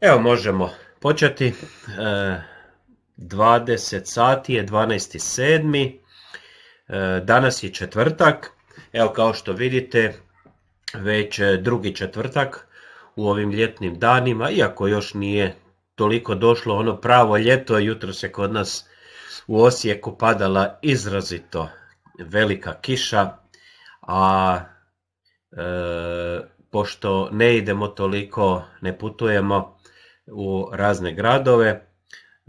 Evo možemo početi. 20 e, sati je 12.7. E, danas je četvrtak. Evo kao što vidite već e, drugi četvrtak u ovim ljetnim danima, iako još nije toliko došlo ono pravo ljeto, jutro se kod nas u Osijeku padala izrazito velika kiša, a pošto ne idemo toliko, ne putujemo u razne gradove, e,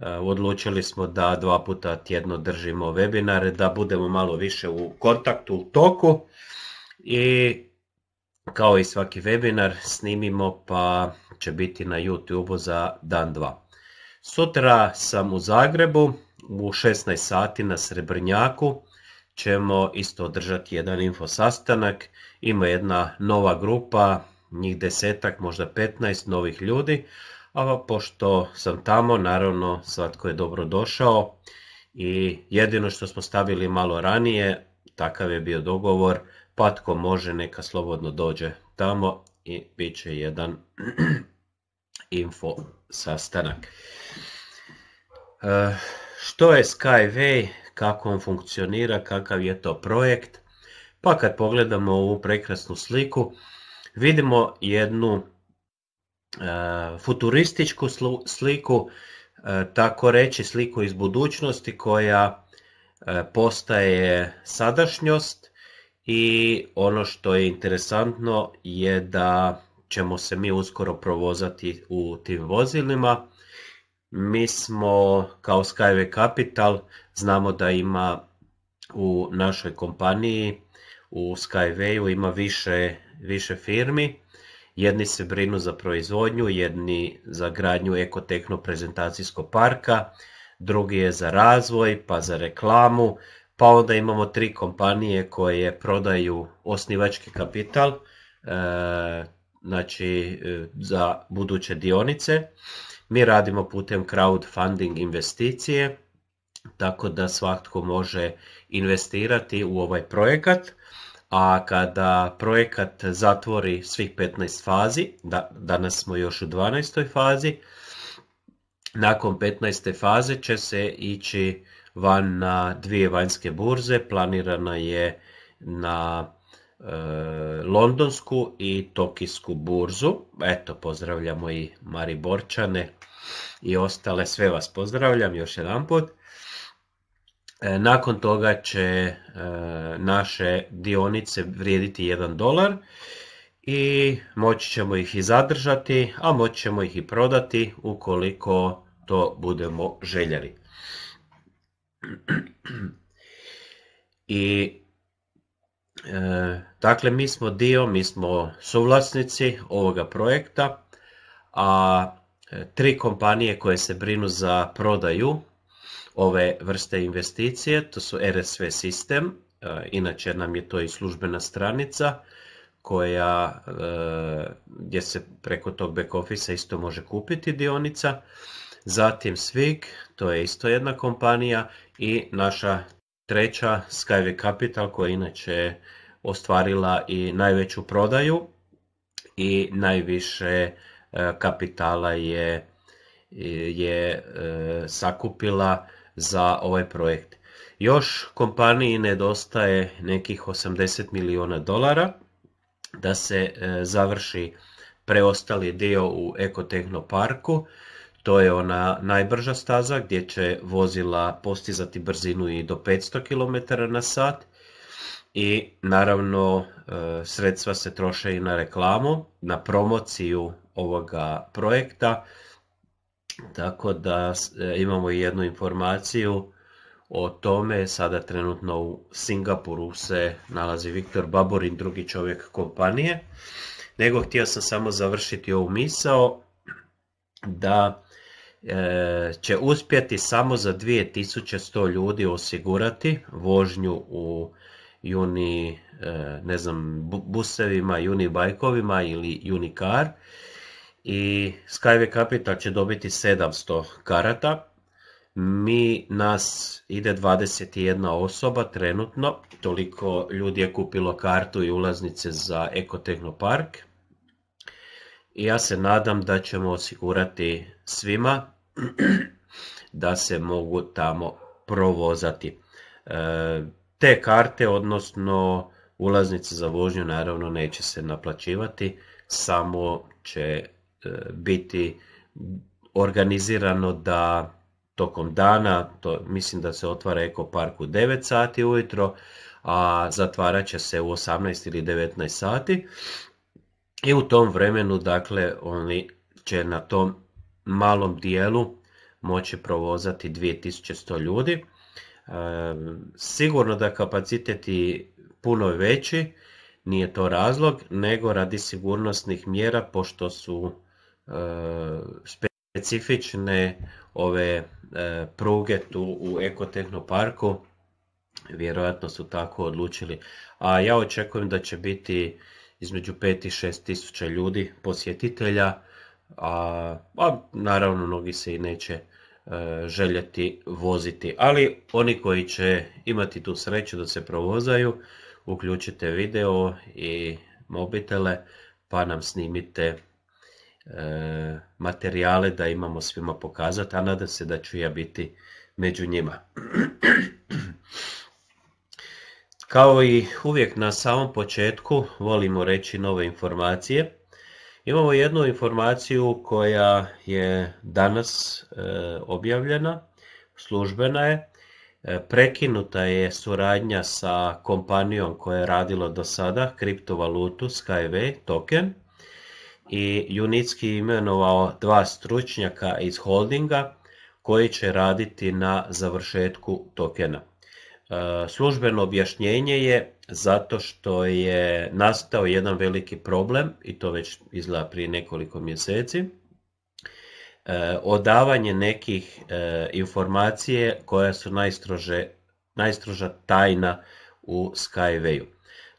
odlučili smo da dva puta tjedno držimo webinare, da budemo malo više u kontaktu, u toku i kao i svaki webinar snimimo pa će biti na YouTube za dan dva. Sutra sam u Zagrebu u 16 sati na Srebrnjaku ćemo isto održati jedan info sastanak ima jedna nova grupa, njih desetak, možda 15 novih ljudi, a pošto sam tamo, naravno svatko je dobro došao i jedino što smo stavili malo ranije, takav je bio dogovor, pa tko može neka slobodno dođe tamo i bit će jedan info sastanak. E, što je Skyway, kako on funkcionira, kakav je to projekt, pa kad pogledamo ovu prekrasnu sliku, vidimo jednu e, futurističku sliku, e, tako reći sliku iz budućnosti koja e, postaje sadašnjost i ono što je interesantno je da ćemo se mi uskoro provozati u tim vozilima. Mi smo kao Skyway Capital znamo da ima u našoj kompaniji u Skywayu ima više, više firmi. Jedni se brinu za proizvodnju, jedni za gradnju ekotehno prezentacijskog parka, drugi je za razvoj, pa za reklamu, pa onda imamo tri kompanije koje prodaju osnivački kapital, e, znači e, za buduće dionice. Mi radimo putem crowdfunding investicije, tako da svatko može investirati u ovaj projekat a kada projekat zatvori svih 15 fazi, da, danas smo još u 12. fazi, nakon 15. faze će se ići van na dvije vanjske burze, planirana je na e, londonsku i tokijsku burzu. Eto, pozdravljamo i Mari Borčane i ostale, sve vas pozdravljam još jedan put. E, nakon toga će e, naše dionice vrijediti 1 dolar i moći ćemo ih i zadržati, a moći ćemo ih i prodati ukoliko to budemo željeli. I e, dakle mi smo dio, mi smo suvlasnici ovoga projekta, a tri kompanije koje se brinu za prodaju ove vrste investicije, to su RSV sistem, e, inače nam je to i službena stranica koja e, gdje se preko tog back office isto može kupiti dionica. Zatim Svig, to je isto jedna kompanija i naša treća Skyway Capital koja je inače ostvarila i najveću prodaju i najviše e, kapitala je, je sakupila za ovaj projekt. Još kompaniji nedostaje nekih 80 miliona dolara da se e, završi preostali dio u Parku, To je ona najbrža staza gdje će vozila postizati brzinu i do 500 km na sat. I naravno e, sredstva se troše i na reklamu, na promociju ovoga projekta tako da e, imamo jednu informaciju o tome. Sada trenutno u Singapuru se nalazi Viktor Baborin, drugi čovjek kompanije. Nego htio sam samo završiti ovu misao da e, će uspjeti samo za 2100 ljudi osigurati vožnju u juni, e, ne znam, busevima, juni bajkovima ili kar i Skyway Capital će dobiti 700 karata. Mi nas ide 21 osoba trenutno, toliko ljudi je kupilo kartu i ulaznice za park I ja se nadam da ćemo osigurati svima da se mogu tamo provozati. E, te karte, odnosno ulaznice za vožnju, naravno neće se naplaćivati, samo će E, biti organizirano da tokom dana, to, mislim da se otvara Eko Park u 9 sati ujutro, a zatvarat će se u 18 ili 19 sati. I u tom vremenu, dakle, oni će na tom malom dijelu moći provozati 2100 ljudi. E, sigurno da kapacitet je puno veći, nije to razlog, nego radi sigurnosnih mjera, pošto su E, specifične ove e, pruge tu u parku. Vjerojatno su tako odlučili. A ja očekujem da će biti između 5 i 6 ljudi, posjetitelja, a, a naravno mnogi se i neće e, željeti voziti. Ali oni koji će imati tu sreću da se provozaju, uključite video i mobitele pa nam snimite E, materijale da imamo svima pokazati, a nadam se da ću ja biti među njima. Kao i uvijek na samom početku volimo reći nove informacije. Imamo jednu informaciju koja je danas e, objavljena, službena je. E, prekinuta je suradnja sa kompanijom koja je radila do sada kriptovalutu SkyWay token i Junitski imenovao dva stručnjaka iz holdinga koji će raditi na završetku tokena. E, službeno objašnjenje je zato što je nastao jedan veliki problem i to već izgleda prije nekoliko mjeseci. E, odavanje nekih e, informacije koja su najstroža tajna u Skywayu.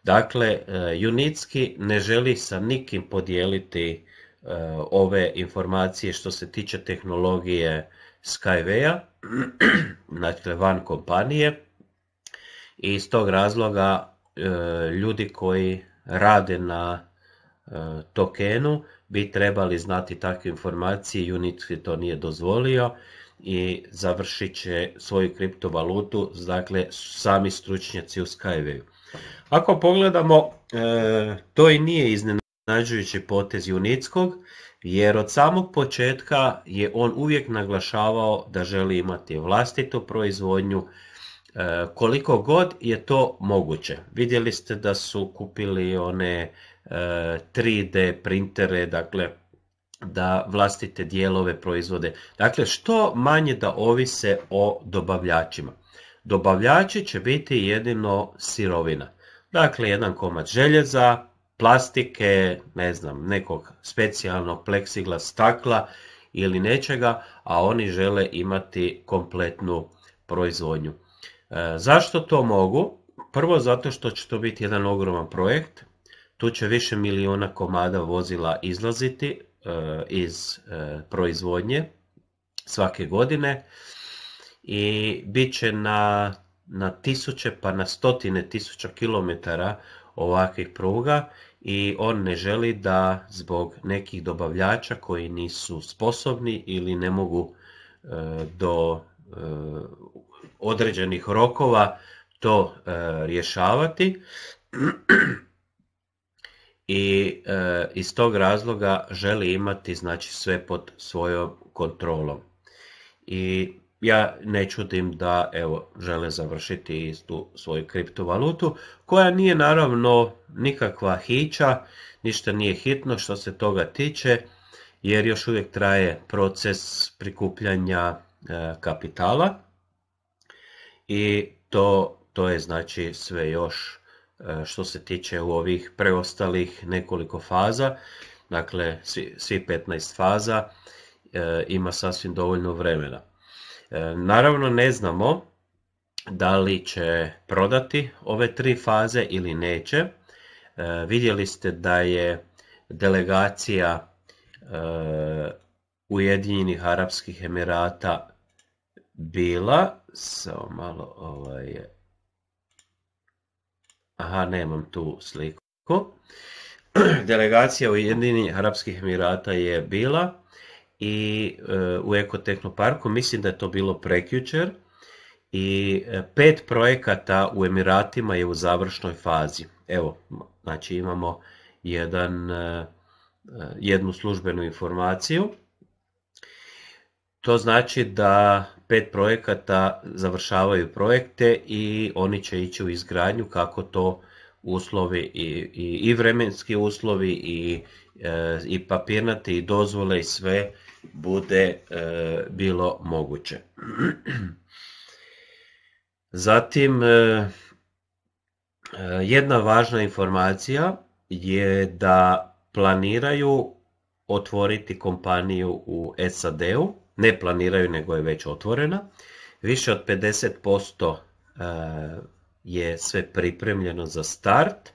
Dakle, e, Junicki ne želi sa nikim podijeliti e, ove informacije što se tiče tehnologije Skyway-a, dakle van kompanije. I iz tog razloga e, ljudi koji rade na tokenu bi trebali znati takve informacije, Unitski to nije dozvolio i završit će svoju kriptovalutu, dakle sami stručnjaci u Skyway. Ako pogledamo, e, to i nije iznenađujući potez Junickog, jer od samog početka je on uvijek naglašavao da želi imati vlastitu proizvodnju, e, koliko god je to moguće. Vidjeli ste da su kupili one 3D e, printere, dakle da vlastite dijelove proizvode. Dakle, što manje da ovise o dobavljačima. Dobavljači će biti jedino sirovina. Dakle, jedan komad željeza, plastike, ne znam, nekog specijalnog pleksigla stakla ili nečega, a oni žele imati kompletnu proizvodnju. E, zašto to mogu? Prvo zato što će to biti jedan ogroman projekt, tu će više milijuna komada vozila izlaziti e, iz e, proizvodnje svake godine i bit će na na tisuće pa na stotine tisuća kilometara ovakvih pruga i on ne želi da zbog nekih dobavljača koji nisu sposobni ili ne mogu e, do e, određenih rokova to e, rješavati i iz tog razloga želi imati znači sve pod svojom kontrolom i ja ne čudim da evo žele završiti istu svoju kriptovalutu koja nije naravno nikakva hića, ništa nije hitno što se toga tiče jer još uvijek traje proces prikupljanja e, kapitala i to, to je znači sve još e, što se tiče u ovih preostalih nekoliko faza, dakle svi, svi 15 faza e, ima sasvim dovoljno vremena. E, naravno ne znamo da li će prodati ove tri faze ili neće. E, vidjeli ste da je delegacija e, Ujedinjenih Arapskih Emirata bila, samo malo ovaj, aha nemam tu sliku, delegacija Ujedinjenih Arapskih Emirata je bila i e, u parku mislim da je to bilo prekjučer, i e, pet projekata u Emiratima je u završnoj fazi. Evo, znači imamo jedan, e, jednu službenu informaciju. To znači da pet projekata završavaju projekte i oni će ići u izgradnju kako to uslovi i, i, i vremenski uslovi i, i papirnate i dozvole i sve bude e, bilo moguće. Zatim, e, e, jedna važna informacija je da planiraju otvoriti kompaniju u SAD-u, ne planiraju nego je već otvorena. Više od 50% je sve pripremljeno za start.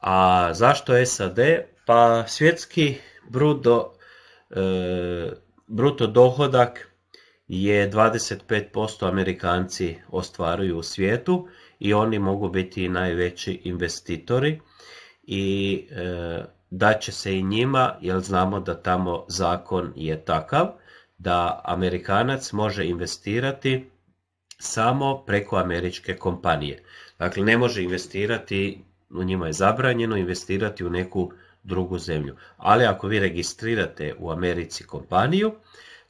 A zašto SAD? Pa svjetski brudo E, bruto dohodak je 25% Amerikanci ostvaruju u svijetu i oni mogu biti najveći investitori i e, da će se i njima, jer znamo da tamo zakon je takav, da Amerikanac može investirati samo preko američke kompanije. Dakle, ne može investirati, u njima je zabranjeno investirati u neku drugu zemlju. Ali ako vi registrirate u Americi kompaniju,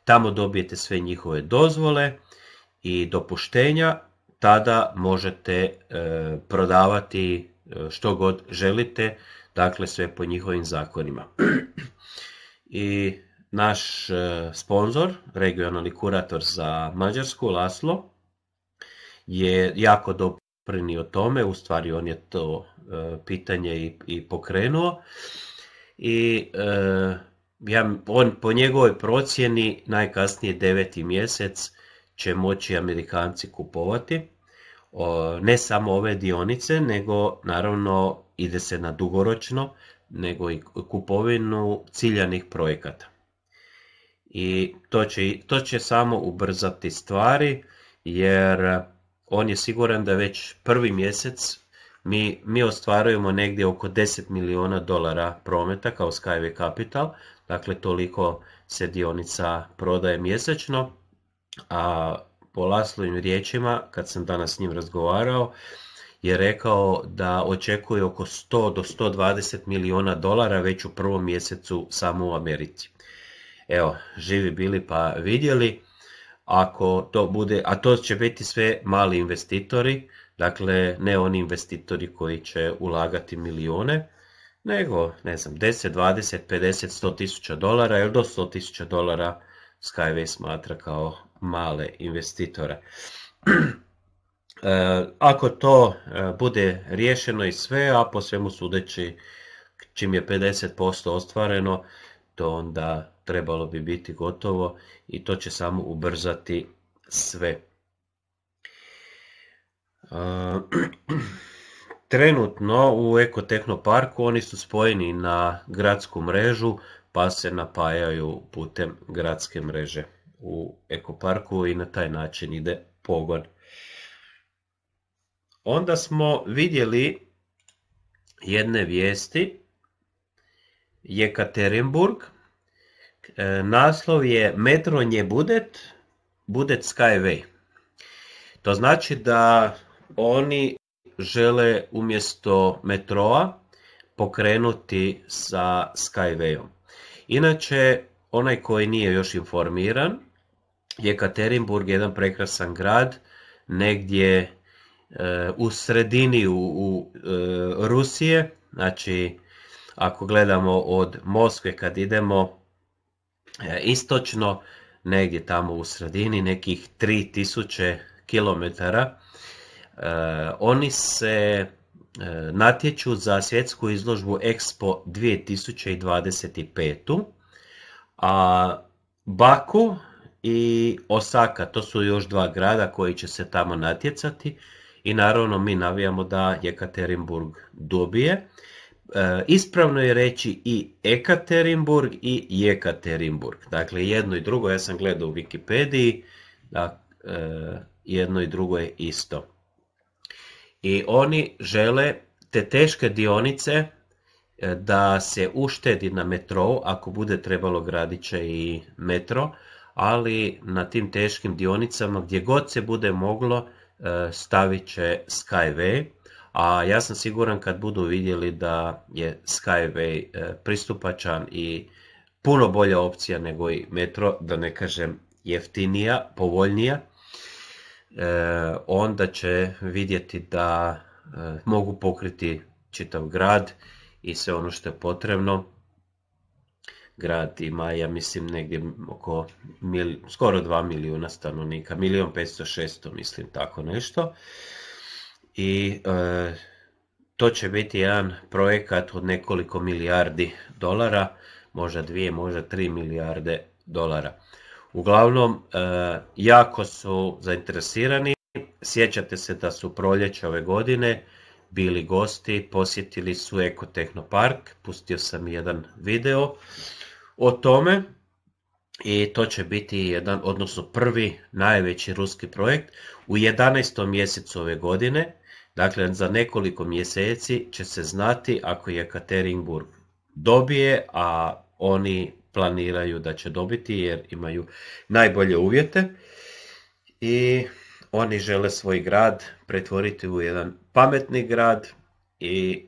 tamo dobijete sve njihove dozvole i dopuštenja, tada možete e, prodavati e, što god želite, dakle sve po njihovim zakonima. I naš e, sponsor, regionalni kurator za Mađarsku, Laslo, je jako doprinio tome, u stvari on je to e, pitanje i, i pokrenuo i e, on po njegovoj procjeni najkasnije 9. mjesec će moći Amerikanci kupovati ne samo ove dionice, nego naravno ide se na dugoročno, nego i kupovinu ciljanih projekata. I to će, to će samo ubrzati stvari jer on je siguran da već prvi mjesec mi, mi ostvarujemo negdje oko 10 milijuna dolara prometa kao Skyway Capital, dakle toliko se dionica prodaje mjesečno, a po Laslovim riječima, kad sam danas s njim razgovarao, je rekao da očekuje oko 100 do 120 milijuna dolara već u prvom mjesecu samo u Americi. Evo, živi bili pa vidjeli, ako to bude, a to će biti sve mali investitori, Dakle, ne oni investitori koji će ulagati milione, nego, ne znam, 10, 20, 50, 100 tisuća dolara ili do 100 tisuća dolara Skyway smatra kao male investitore. E, ako to e, bude riješeno i sve, a po svemu sudeći čim je 50% ostvareno, to onda trebalo bi biti gotovo i to će samo ubrzati sve Trenutno u parku oni su spojeni na gradsku mrežu pa se napajaju putem gradske mreže u ekoparku i na taj način ide pogon. Onda smo vidjeli jedne vijesti Jekaterinburg. E, naslov je Metro nje budet, budet skyway. To znači da oni žele umjesto metroa pokrenuti sa Skywayom. Inače, onaj koji nije još informiran je Katerinburg, jedan prekrasan grad, negdje e, u sredini u, e, Rusije, znači ako gledamo od Moskve kad idemo e, istočno, negdje tamo u sredini nekih 3000 km Eh, oni se eh, natječu za svjetsku izložbu Expo 2025. A Baku i Osaka, to su još dva grada koji će se tamo natjecati i naravno mi navijamo da Jekaterinburg dobije. Eh, ispravno je reći i Ekaterinburg i Jekaterinburg. Dakle, jedno i drugo, ja sam gledao u Wikipediji, da, jedno i drugo je isto i oni žele te teške dionice e, da se uštedi na metro, ako bude trebalo gradit će i metro, ali na tim teškim dionicama gdje god se bude moglo e, stavit će Skyway, a ja sam siguran kad budu vidjeli da je Skyway e, pristupačan i puno bolja opcija nego i metro, da ne kažem jeftinija, povoljnija, E, onda će vidjeti da e, mogu pokriti čitav grad i sve ono što je potrebno. Grad ima, ja mislim, negdje oko mil, skoro 2 milijuna stanovnika, milijun 500, 600, mislim, tako nešto. I e, to će biti jedan projekat od nekoliko milijardi dolara, možda dvije, možda tri milijarde dolara. Uglavnom, e, jako su zainteresirani. Sjećate se da su proljeće ove godine bili gosti, posjetili su Ekotehnopark, pustio sam jedan video o tome i to će biti jedan, odnosno prvi najveći ruski projekt u 11. mjesecu ove godine, dakle za nekoliko mjeseci će se znati ako je Katerinburg dobije, a oni planiraju da će dobiti jer imaju najbolje uvjete i oni žele svoj grad pretvoriti u jedan pametni grad i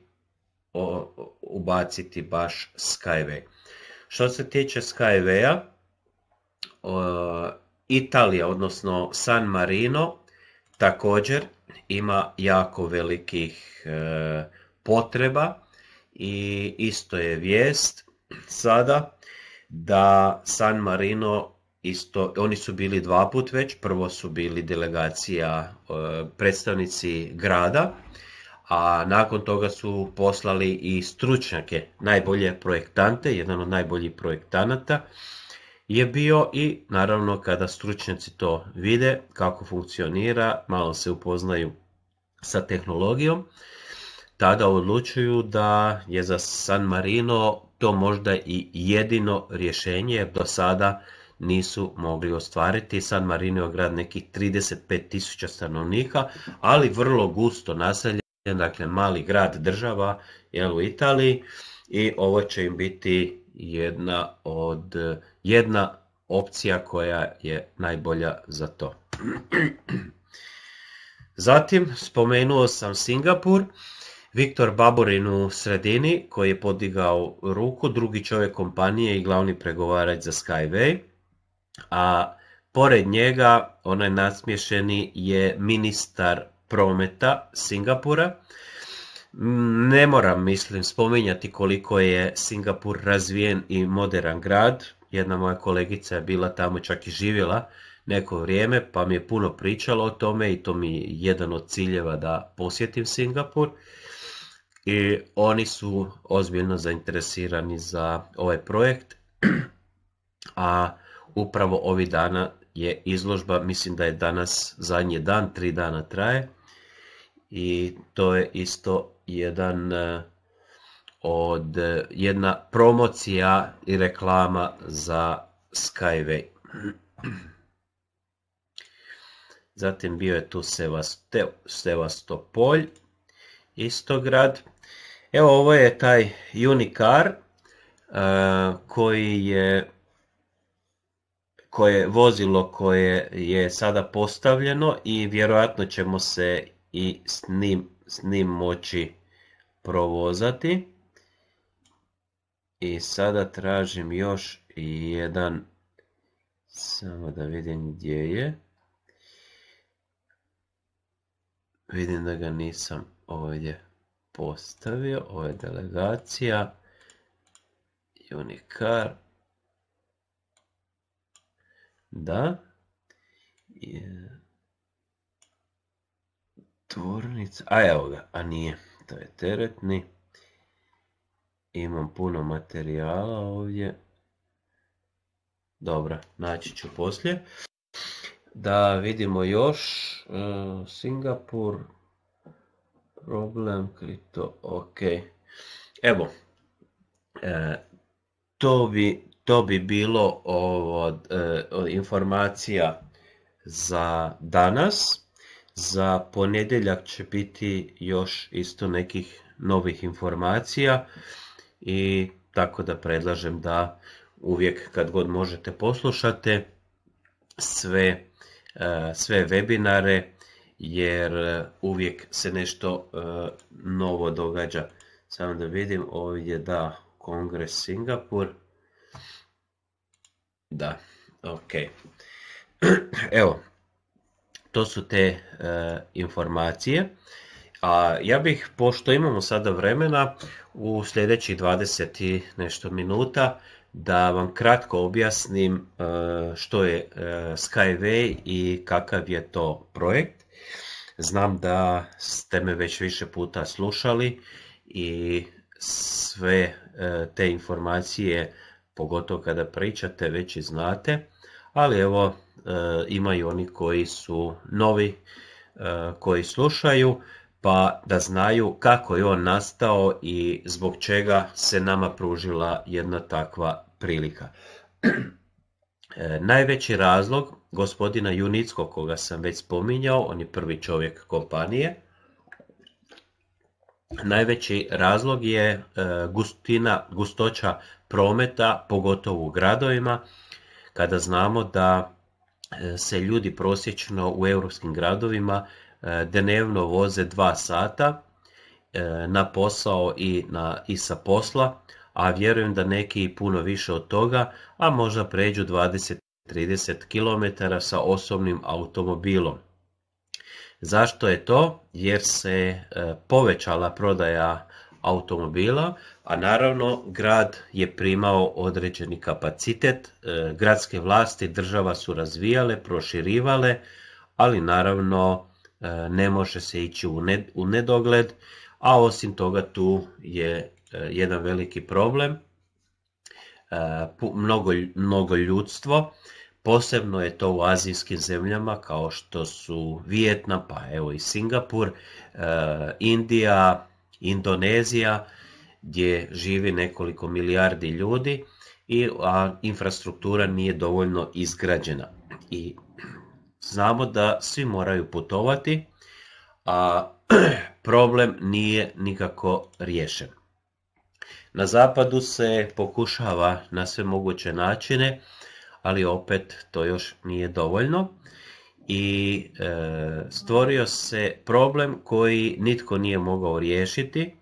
ubaciti baš Skyway. Što se tiče Skyway-a, Italija, odnosno San Marino, također ima jako velikih e, potreba i isto je vijest sada da San Marino isto, oni su bili dva put već, prvo su bili delegacija e, predstavnici grada, a nakon toga su poslali i stručnjake, najbolje projektante, jedan od najboljih projektanata je bio i naravno kada stručnjaci to vide, kako funkcionira, malo se upoznaju sa tehnologijom, tada odlučuju da je za San Marino to možda i jedino rješenje jer do sada nisu mogli ostvariti. San Marino je grad nekih 35.000 stanovnika, ali vrlo gusto naseljen, dakle mali grad država jel, u Italiji i ovo će im biti jedna od jedna opcija koja je najbolja za to. Zatim spomenuo sam Singapur. Viktor Baborin u sredini koji je podigao ruku, drugi čovjek kompanije i glavni pregovarač za Skyway, a pored njega onaj nasmješeni je ministar prometa Singapura. Ne moram, mislim, spominjati koliko je Singapur razvijen i moderan grad. Jedna moja kolegica je bila tamo čak i živjela neko vrijeme, pa mi je puno pričala o tome i to mi je jedan od ciljeva da posjetim Singapur i oni su ozbiljno zainteresirani za ovaj projekt, a upravo ovih dana je izložba, mislim da je danas zadnji dan, tri dana traje i to je isto jedan eh, od eh, jedna promocija i reklama za Skyway. Zatim bio je tu Sevastopolj, Istograd. Evo ovo je taj Unicar e, koji je koje vozilo koje je sada postavljeno i vjerojatno ćemo se i s njim, s njim moći provozati. I sada tražim još jedan, samo da vidim gdje je. Vidim da ga nisam ovdje postavio, ovo je delegacija, unikar, da, tvornica, a evo ga, a nije, to je teretni, imam puno materijala ovdje, dobra, naći ću poslije, da vidimo još, e, Singapur, Problem kripto, ok. Evo, e, to, bi, to bi bilo e, informacija za danas. Za ponedjeljak će biti još isto nekih novih informacija i tako da predlažem da uvijek kad god možete poslušate sve, e, sve webinare jer e, uvijek se nešto e, novo događa. Samo da vidim ovdje da kongres Singapur. Da, ok. Evo, to su te e, informacije. A ja bih, pošto imamo sada vremena, u sljedećih 20 i nešto minuta da vam kratko objasnim što je Skyway i kakav je to projekt. Znam da ste me već više puta slušali i sve e, te informacije, pogotovo kada pričate, već i znate, ali evo e, imaju oni koji su novi, e, koji slušaju, pa da znaju kako je on nastao i zbog čega se nama pružila jedna takva prilika. E, najveći razlog gospodina Junicko, koga sam već spominjao, on je prvi čovjek kompanije, najveći razlog je e, gustina, gustoća prometa, pogotovo u gradovima, kada znamo da e, se ljudi prosječno u europskim gradovima dnevno voze dva sata na posao i, na, i sa posla, a vjerujem da neki i puno više od toga, a možda pređu 20-30 km sa osobnim automobilom. Zašto je to? Jer se e, povećala prodaja automobila, a naravno grad je primao određeni kapacitet, e, gradske vlasti, država su razvijale, proširivale, ali naravno e, ne može se ići u nedogled, a osim toga tu je E, jedan veliki problem, e, mnogo, mnogo ljudstvo, posebno je to u azijskim zemljama kao što su Vijetna, pa evo i Singapur, e, Indija, Indonezija, gdje živi nekoliko milijardi ljudi, i, a infrastruktura nije dovoljno izgrađena. I znamo da svi moraju putovati, a problem nije nikako riješen. Na zapadu se pokušava na sve moguće načine, ali opet to još nije dovoljno i e, stvorio se problem koji nitko nije mogao riješiti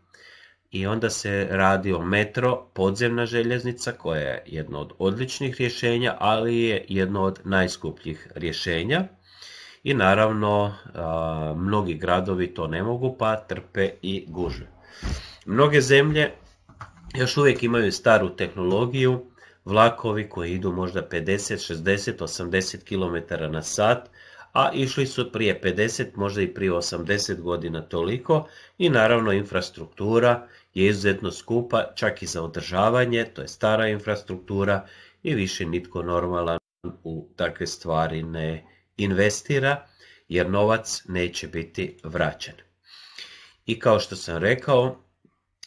i onda se radi o metro, podzemna željeznica koja je jedno od odličnih rješenja, ali je jedno od najskupljih rješenja. I naravno, mnogi gradovi to ne mogu, pa trpe i gužve. Mnoge zemlje još uvijek imaju staru tehnologiju, vlakovi koji idu možda 50, 60, 80 km na sat, a išli su prije 50, možda i prije 80 godina toliko i naravno infrastruktura je izuzetno skupa čak i za održavanje, to je stara infrastruktura i više nitko normalan u takve stvari ne investira jer novac neće biti vraćen. I kao što sam rekao,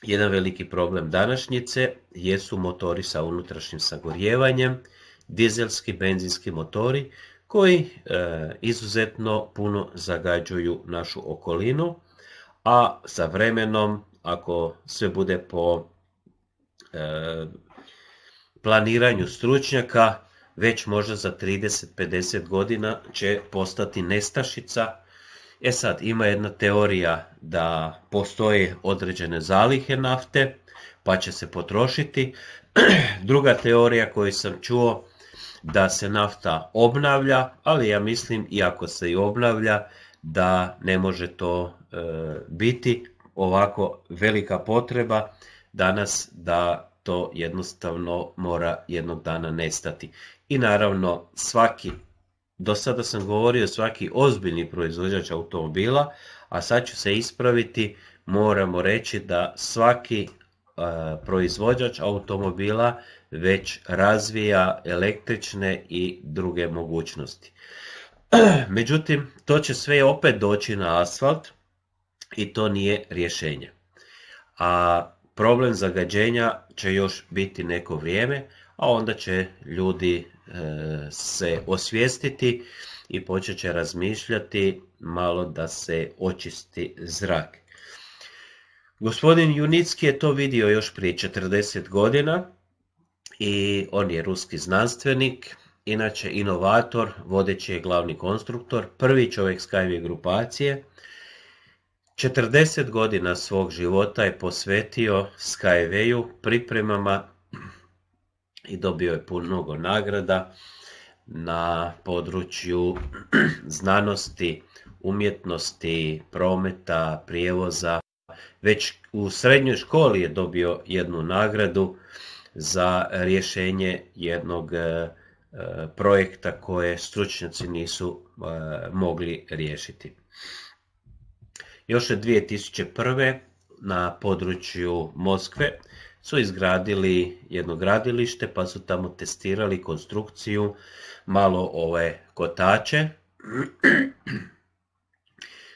jedan veliki problem današnjice jesu motori sa unutrašnjim sagorjevanjem, dizelski, benzinski motori koji e, izuzetno puno zagađuju našu okolinu, a sa vremenom, ako sve bude po e, planiranju stručnjaka, već možda za 30-50 godina će postati nestašica E sad, ima jedna teorija da postoje određene zalihe nafte, pa će se potrošiti. Druga teorija koju sam čuo da se nafta obnavlja, ali ja mislim iako se i obnavlja da ne može to e, biti ovako velika potreba danas da to jednostavno mora jednog dana nestati. I naravno svaki do sada sam govorio svaki ozbiljni proizvođač automobila, a sad ću se ispraviti, moramo reći da svaki e, proizvođač automobila već razvija električne i druge mogućnosti. Međutim, to će sve opet doći na asfalt i to nije rješenje. A problem zagađenja će još biti neko vrijeme, a onda će ljudi e, se osvijestiti i počet će razmišljati malo da se očisti zrak. Gospodin Junicki je to vidio još prije 40 godina i on je ruski znanstvenik, inače inovator, vodeći je glavni konstruktor, prvi čovjek Skyway grupacije. 40 godina svog života je posvetio Skywayu, pripremama i dobio je puno nagrada na području znanosti, umjetnosti, prometa, prijevoza. Već u srednjoj školi je dobio jednu nagradu za rješenje jednog e, e, projekta koje stručnjaci nisu e, mogli riješiti. Još je 2001. na području Moskve su izgradili jedno gradilište pa su tamo testirali konstrukciju, malo ove kotače.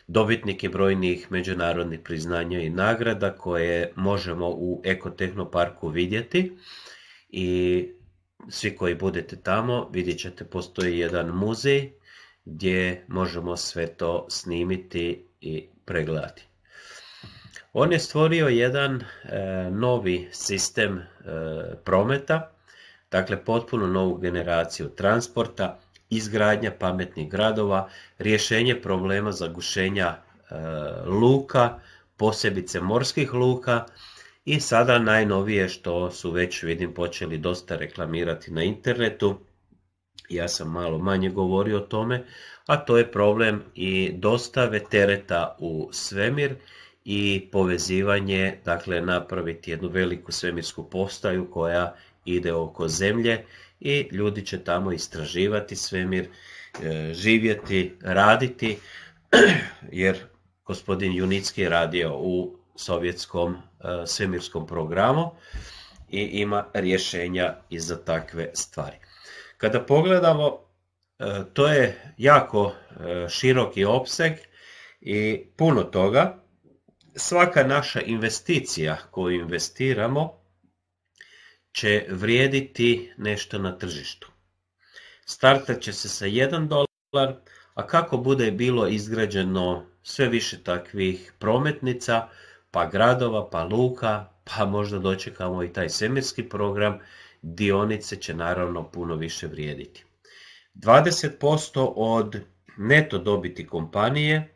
Dobitnik je brojnih međunarodnih priznanja i nagrada koje možemo u Ekotehnoparku vidjeti i svi koji budete tamo vidjet ćete postoji jedan muzej gdje možemo sve to snimiti i pregledati. On je stvorio jedan e, novi sistem e, prometa, dakle potpuno novu generaciju transporta, izgradnja pametnih gradova, rješenje problema zagušenja e, luka, posebice morskih luka i sada najnovije što su već vidim počeli dosta reklamirati na internetu, ja sam malo manje govorio o tome, a to je problem i dostave tereta u svemir i povezivanje, dakle napraviti jednu veliku svemirsku postaju koja ide oko zemlje i ljudi će tamo istraživati svemir, e, živjeti, raditi, jer gospodin Junicki je radio u sovjetskom e, svemirskom programu i ima rješenja i za takve stvari. Kada pogledamo, e, to je jako široki opseg i puno toga, svaka naša investicija koju investiramo će vrijediti nešto na tržištu. Startat će se sa 1 dolar, a kako bude bilo izgrađeno sve više takvih prometnica, pa gradova, pa luka, pa možda dočekamo i taj semirski program, dionice će naravno puno više vrijediti. 20% od neto dobiti kompanije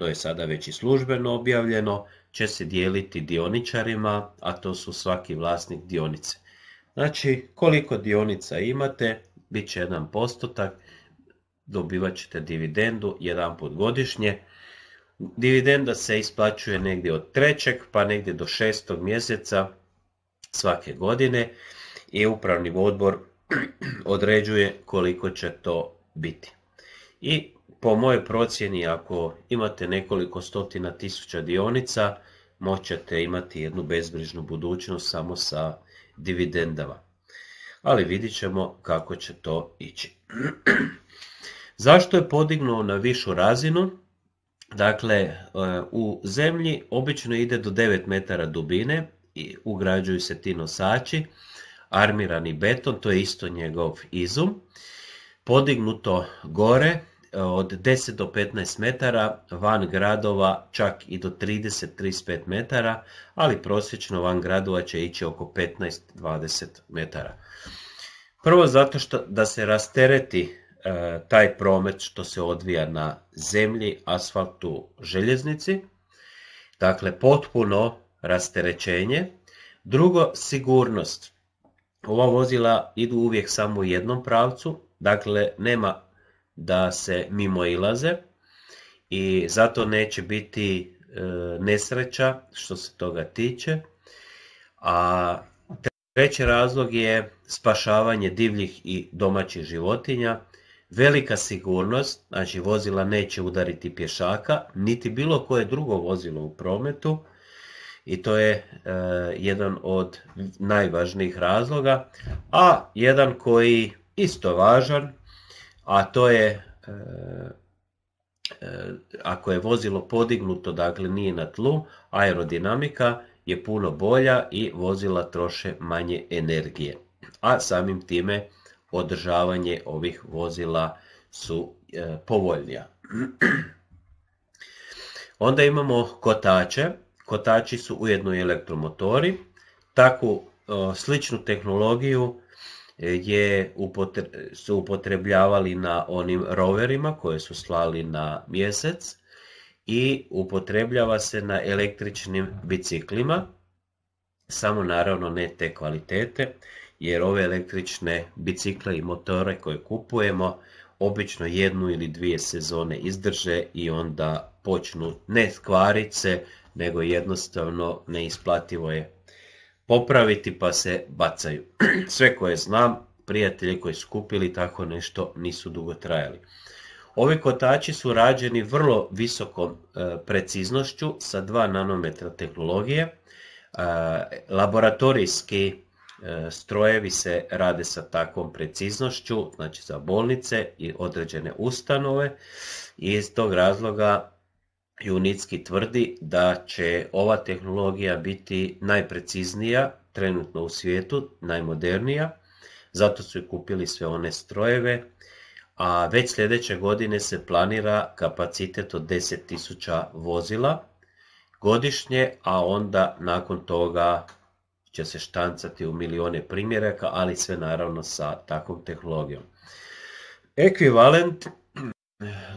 to je sada već i službeno objavljeno, će se dijeliti dioničarima, a to su svaki vlasnik dionice. Znači, koliko dionica imate, bit će jedan postotak, dobivat ćete dividendu jedan put godišnje. Dividenda se isplaćuje negdje od trećeg pa negdje do šestog mjeseca svake godine i upravni odbor određuje koliko će to biti. I po moje procjeni ako imate nekoliko stotina tisuća dionica, moćete imati jednu bezbrižnu budućnost samo sa dividendama. Ali vidit ćemo kako će to ići. Zašto je podignuo na višu razinu? Dakle, e, u zemlji obično ide do 9 metara dubine i ugrađuju se ti nosači, armirani beton, to je isto njegov izum. Podignuto gore, od 10 do 15 metara, van gradova čak i do 30-35 metara, ali prosječno van gradova će ići oko 15-20 metara. Prvo zato što da se rastereti e, taj promet što se odvija na zemlji, asfaltu, željeznici, dakle potpuno rasterećenje. Drugo, sigurnost. Ova vozila idu uvijek samo u jednom pravcu, dakle nema da se mimoilaze i zato neće biti e, nesreća što se toga tiče. A treći razlog je spašavanje divljih i domaćih životinja, velika sigurnost, znači vozila neće udariti pješaka, niti bilo koje drugo vozilo u prometu i to je e, jedan od najvažnijih razloga, a jedan koji isto važan a to je e, e, ako je vozilo podignuto, dakle nije na tlu, aerodinamika je puno bolja i vozila troše manje energije. A samim time održavanje ovih vozila su e, povoljnija. Onda imamo kotače. Kotači su ujedno i elektromotori. Takvu sličnu tehnologiju je su upotrebljavali na onim roverima koje su slali na mjesec i upotrebljava se na električnim biciklima, samo naravno ne te kvalitete, jer ove električne bicikle i motore koje kupujemo obično jednu ili dvije sezone izdrže i onda počnu ne skvarit se, nego jednostavno neisplativo je popraviti pa se bacaju. Sve koje znam, prijatelji koji su kupili tako nešto nisu dugo trajali. Ovi kotači su rađeni vrlo visokom e, preciznošću sa 2 nanometra tehnologije. E, laboratorijski e, strojevi se rade sa takvom preciznošću, znači za bolnice i određene ustanove. I iz tog razloga junitski tvrdi da će ova tehnologija biti najpreciznija trenutno u svijetu, najmodernija, zato su i kupili sve one strojeve, a već sljedeće godine se planira kapacitet od 10.000 vozila godišnje, a onda nakon toga će se štancati u milijone primjeraka, ali sve naravno sa takvom tehnologijom. Ekvivalent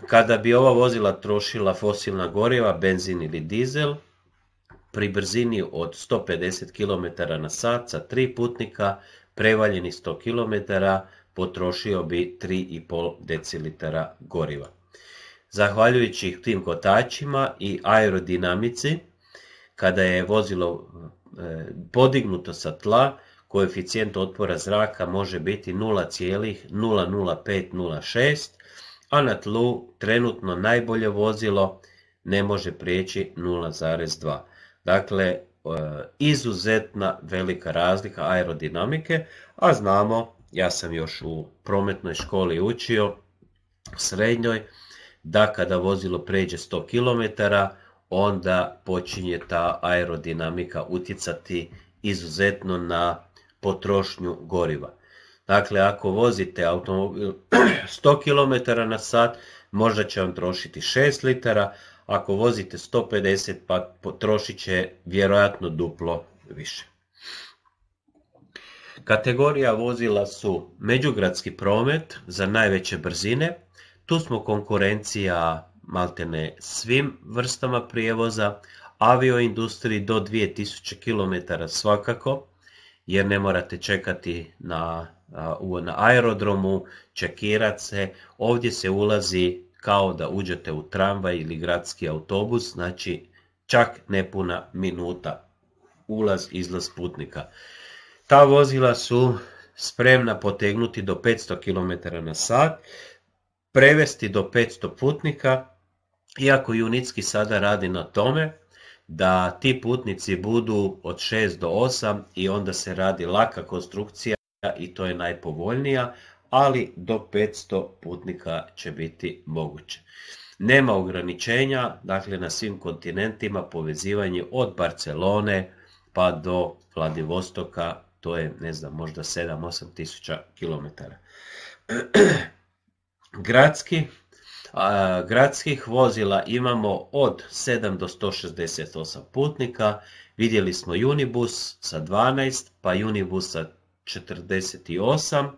kada bi ova vozila trošila fosilna goriva, benzin ili dizel, pri brzini od 150 km na sat sa tri putnika, prevaljeni 100 km, potrošio bi 3,5 decilitara goriva. Zahvaljujući tim kotačima i aerodinamici, kada je vozilo e, podignuto sa tla, koeficijent otpora zraka može biti 0,00506, a na tlu trenutno najbolje vozilo ne može prijeći 0,2. Dakle, e, izuzetna velika razlika aerodinamike, a znamo, ja sam još u prometnoj školi učio, srednjoj, da kada vozilo pređe 100 km, onda počinje ta aerodinamika utjecati izuzetno na potrošnju goriva. Dakle, ako vozite automobil 100 km na sat, možda će vam trošiti 6 litara, ako vozite 150 pa potrošit će vjerojatno duplo više. Kategorija vozila su međugradski promet za najveće brzine, tu smo konkurencija maltene svim vrstama prijevoza, avioindustriji do 2000 km svakako, jer ne morate čekati na na aerodromu, čekirat se, ovdje se ulazi kao da uđete u tramvaj ili gradski autobus, znači čak nepuna minuta ulaz, izlaz putnika. Ta vozila su spremna potegnuti do 500 km na sat, prevesti do 500 putnika, iako Junicki sada radi na tome da ti putnici budu od 6 do 8 i onda se radi laka konstrukcija i to je najpovoljnija, ali do 500 putnika će biti moguće. Nema ograničenja, dakle na svim kontinentima povezivanje od Barcelone pa do Vladivostoka, to je ne znam možda 7-8 tisuća kilometara. Gradski, gradskih vozila imamo od 7 do 168 putnika, vidjeli smo Unibus sa 12, pa Unibus sa 48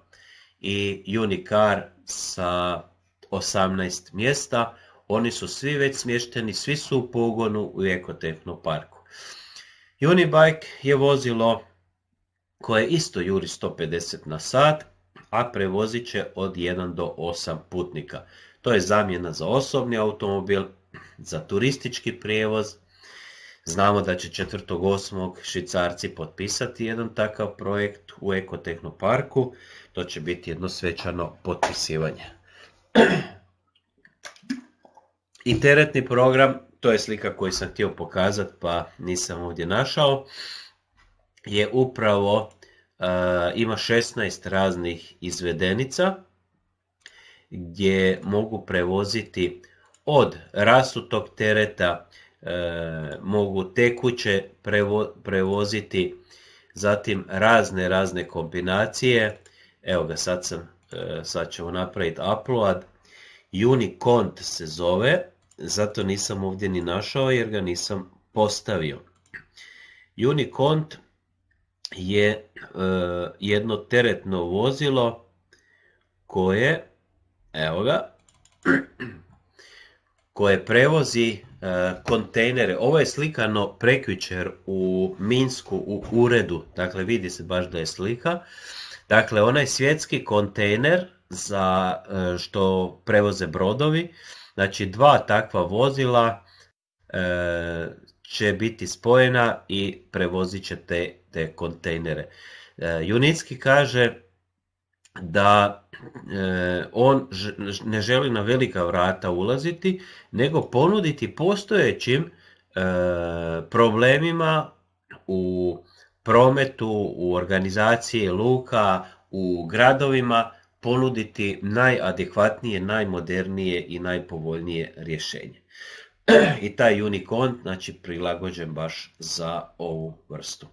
i Unicar sa 18 mjesta. Oni su svi već smješteni, svi su u pogonu u Ekotehno parku. Unibike je vozilo koje isto juri 150 na sat, a prevozit će od 1 do 8 putnika. To je zamjena za osobni automobil, za turistički prijevoz, Znamo da će 4.8. Švicarci potpisati jedan takav projekt u Ekotehnoparku. To će biti jedno svečano potpisivanje. I teretni program, to je slika koju sam htio pokazati pa nisam ovdje našao, je upravo, e, ima 16 raznih izvedenica gdje mogu prevoziti od rasutog tereta E, mogu tekuće prevoziti, zatim razne razne kombinacije, evo ga sad sam, e, sad ćemo napraviti upload, Unicont se zove, zato nisam ovdje ni našao jer ga nisam postavio. Unicont je e, jedno teretno vozilo koje, evo ga, koje prevozi e, kontejnere. Ovo je slikano prekjučer u Minsku u uredu, dakle vidi se baš da je slika. Dakle, onaj svjetski kontejner za e, što prevoze brodovi, znači dva takva vozila e, će biti spojena i prevozit će te, kontejnere. Junicki kaže da e, on ne želi na velika vrata ulaziti, nego ponuditi postojećim e, problemima u prometu, u organizaciji luka, u gradovima, ponuditi najadekvatnije, najmodernije i najpovoljnije rješenje. I taj Unicon znači, prilagođen baš za ovu vrstu.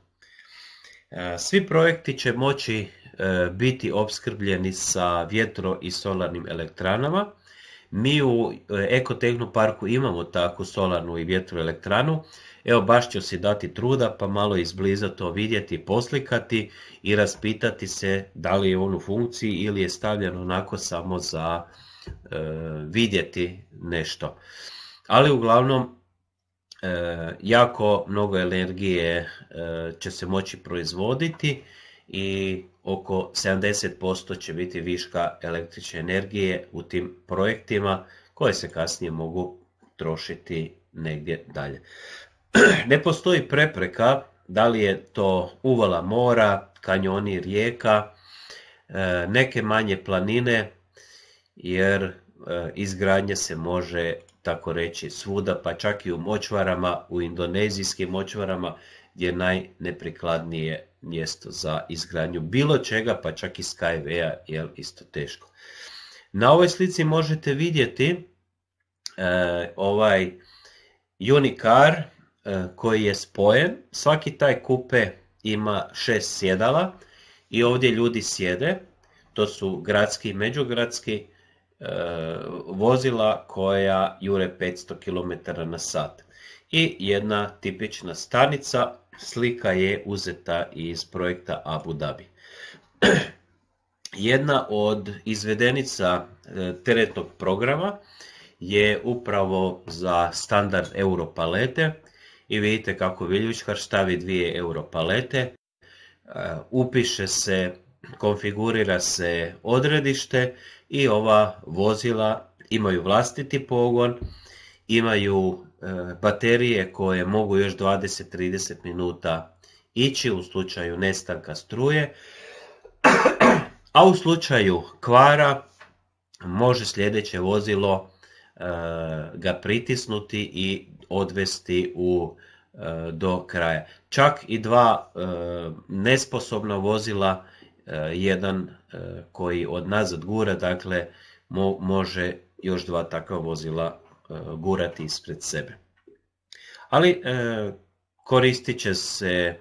E, svi projekti će moći E, biti opskrbljeni sa vjetro i solarnim elektranama. Mi u e, parku imamo takvu solarnu i vjetroelektranu. Evo baš ću si dati truda pa malo izbliza to vidjeti, poslikati i raspitati se da li je on u funkciji ili je stavljen onako samo za e, vidjeti nešto. Ali uglavnom jako mnogo energije će se moći proizvoditi i oko 70% će biti viška električne energije u tim projektima koje se kasnije mogu trošiti negdje dalje. Ne postoji prepreka da li je to uvala mora, kanjoni rijeka, e, neke manje planine, jer e, izgradnje se može tako reći svuda, pa čak i u močvarama, u indonezijskim močvarama gdje je najneprikladnije mjesto za izgradnju bilo čega, pa čak i Skyway-a, jer isto teško. Na ovoj slici možete vidjeti e, ovaj unicar e, koji je spojen. Svaki taj kupe ima šest sjedala i ovdje ljudi sjede. To su gradski i međugradski e, vozila koja jure 500 km na sat. I jedna tipična stanica Slika je uzeta iz projekta Abu Dhabi. Jedna od izvedenica e, teretnog programa je upravo za standard europalete. i vidite kako Viljučkar stavi dvije europalete. E, upiše se, konfigurira se odredište i ova vozila imaju vlastiti pogon imaju e, baterije koje mogu još 20-30 minuta ići u slučaju nestanka struje, a u slučaju kvara može sljedeće vozilo e, ga pritisnuti i odvesti u, e, do kraja. Čak i dva nesposobna vozila, jedan koji od nazad gura, dakle, može još dva takva vozila E, gurati ispred sebe. Ali e, koristit će se e,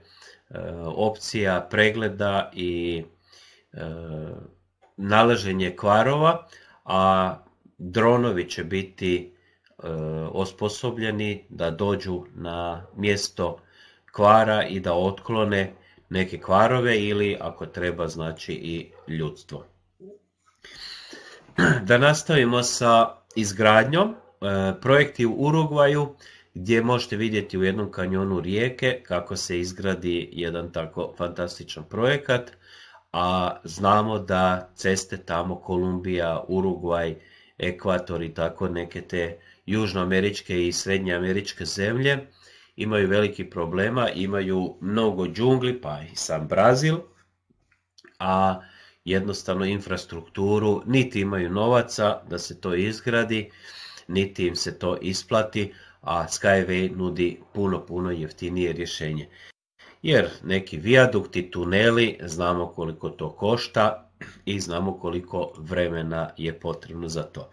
opcija pregleda i nalaženje kvarova, a dronovi će biti osposobljeni da dođu na mjesto kvara i da otklone neke kvarove ili ako treba znači i ljudstvo. Da nastavimo sa izgradnjom. E, projekti u Urugvaju gdje možete vidjeti u jednom kanjonu rijeke kako se izgradi jedan tako fantastičan projekat, a znamo da ceste tamo Kolumbija, Urugvaj, Ekvator i tako neke te južnoameričke i srednjeameričke zemlje imaju veliki problema, imaju mnogo džungli, pa i sam Brazil, a jednostavno infrastrukturu niti imaju novaca da se to izgradi, niti im se to isplati, a Skyway nudi puno, puno jeftinije rješenje. Jer neki vijadukti, tuneli, znamo koliko to košta i znamo koliko vremena je potrebno za to.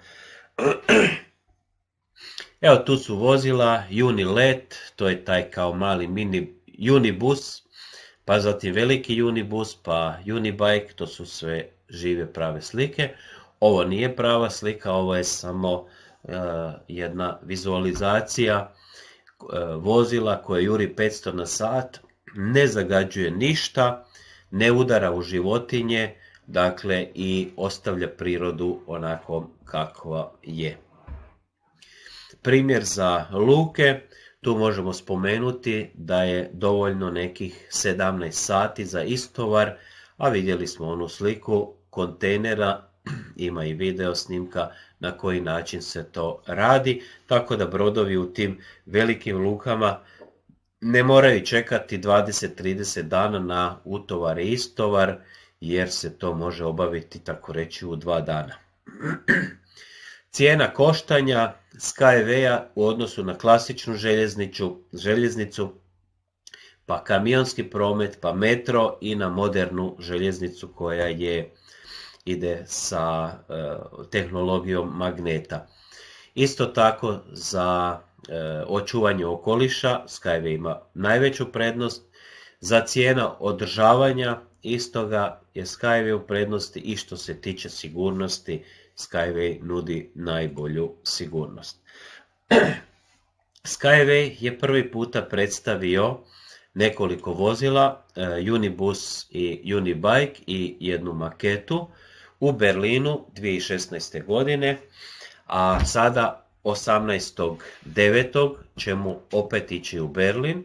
Evo tu su vozila Unilet, to je taj kao mali mini Unibus, pa zatim veliki Unibus, pa Unibike, to su sve žive prave slike. Ovo nije prava slika, ovo je samo E, jedna vizualizacija e, vozila koje juri 500 na sat, ne zagađuje ništa, ne udara u životinje, dakle i ostavlja prirodu onako kakva je. Primjer za luke, tu možemo spomenuti da je dovoljno nekih 17 sati za istovar, a vidjeli smo onu sliku kontejnera ima i video snimka na koji način se to radi, tako da brodovi u tim velikim lukama ne moraju čekati 20-30 dana na utovar i istovar, jer se to može obaviti tako reći u dva dana. Cijena koštanja Skyway-a u odnosu na klasičnu željeznicu, pa kamionski promet, pa metro i na modernu željeznicu koja je ide sa e, tehnologijom magneta. Isto tako za e, očuvanje okoliša Skyway ima najveću prednost. Za cijena održavanja istoga je Skyway u prednosti i što se tiče sigurnosti Skyway nudi najbolju sigurnost. Skyway je prvi puta predstavio nekoliko vozila, e, Unibus i Unibike i jednu maketu u Berlinu 2016. godine, a sada 18.9. ćemo opet ići u Berlin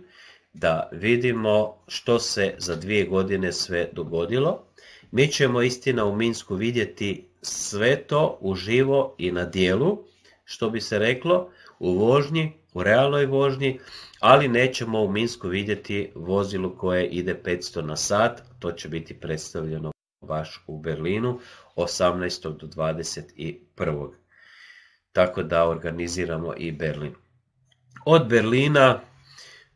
da vidimo što se za dvije godine sve dogodilo. Mi ćemo istina u Minsku vidjeti sve to uživo i na dijelu, što bi se reklo, u vožnji, u realnoj vožnji, ali nećemo u Minsku vidjeti vozilu koje ide 500 na sat, to će biti predstavljeno baš u Berlinu 18. do 21. Tako da organiziramo i Berlin. Od Berlina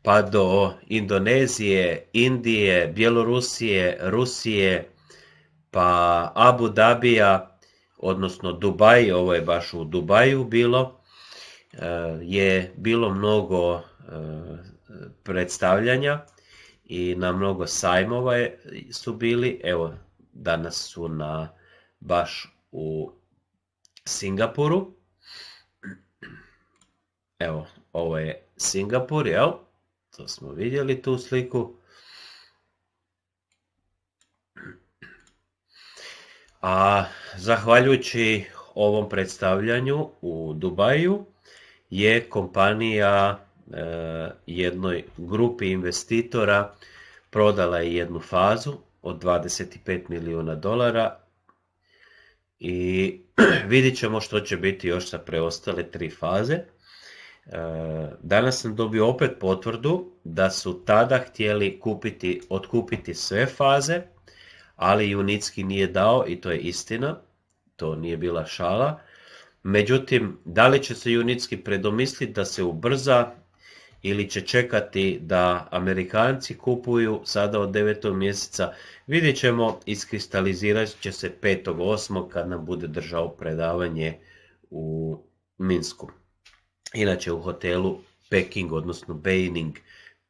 pa do Indonezije, Indije, Bjelorusije, Rusije, pa Abu Dabija, odnosno Dubaj, ovo je baš u Dubaju bilo, eh, je bilo mnogo eh, predstavljanja i na mnogo sajmova su bili, evo danas su na, baš u Singapuru. Evo, ovo je Singapur, jel? To smo vidjeli tu sliku. A zahvaljujući ovom predstavljanju u Dubaju je kompanija e, jednoj grupi investitora prodala jednu fazu od 25 milijuna dolara i vidit ćemo što će biti još sa preostale tri faze. E, danas sam dobio opet potvrdu da su tada htjeli kupiti, otkupiti sve faze, ali Junicki nije dao i to je istina, to nije bila šala. Međutim, da li će se Junicki predomisliti da se ubrza ili će čekati da Amerikanci kupuju sada od 9. mjeseca. Vidjet ćemo, iskristalizirat će se 5.8. kad nam bude držao predavanje u Minsku. Inače u hotelu Peking, odnosno Beining,